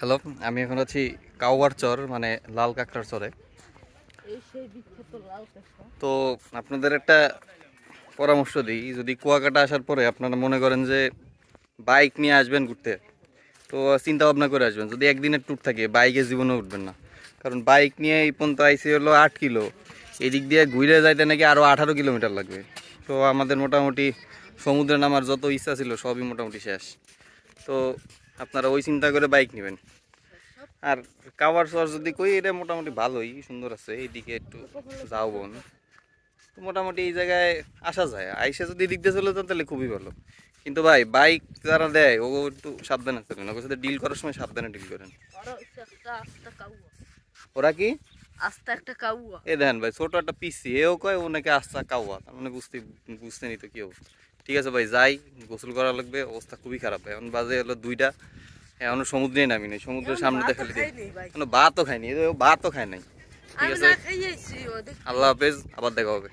hello আমি এখন আছি কাওয়ার চর মানে লাল কাঁকড়ার চরে তো আপনাদের একটা পরামর্শ দিই যদি কুয়াকাটা আসার পরে আপনারা মনে করেন যে বাইক নিয়ে আসবেন ঘুরতে তো চিন্তা ভাবনা করে আসবেন যদি একদিনের ট্যুর থাকে বাইকে জীবনে উঠবেন না কারণ বাইক নিয়ে এই পর্যন্ত আইসি হলো আট কিলো এদিক দিয়ে ঘুরে যাইতে নাকি আরও আঠারো কিলোমিটার লাগবে তো আমাদের মোটামুটি সমুদ্রে নামার যত ইচ্ছা ছিল সবই মোটামুটি শেষ তো আপনারা ওই চিন্তা করে বাইক নেবেন আর কাওয়ার সর যদি কই এটা মোটামুটি ভালোই সুন্দর আছে এইদিকে একটু যাও বোন তো মোটামুটি এই জায়গায় আসা যায় আইসে যদি এদিক দিয়ে চলে যান তাহলে খুবই ভালো কিন্তু ভাই বাইক যারা দেয় ও একটু সাবধানে চলেন ওকে সাথে ডিল করার সময় সাবধানে ডিল করেন ওরা কি আস্তা একটা কাউয়া এ দেখেন ভাই ছোট একটা পিসি এও কয় ওনাকে আস্তা কাউয়া তার মানে বুঝতে বুঝতে নিত কি ঠিক আছে ভাই যাই গোসল করা লাগবে অবস্থা খুবই খারাপ ভাই এখন বাজে হলো দুইটা হ্যাঁ, এখন সমুদ্রে নামি নাই সমুদ্রের সামনে দেখালি এখনো ভাতও খায়নি ভাতও খায় নাই ঠিক আছে আল্লাহ হাফেজ আবার দেখা হবে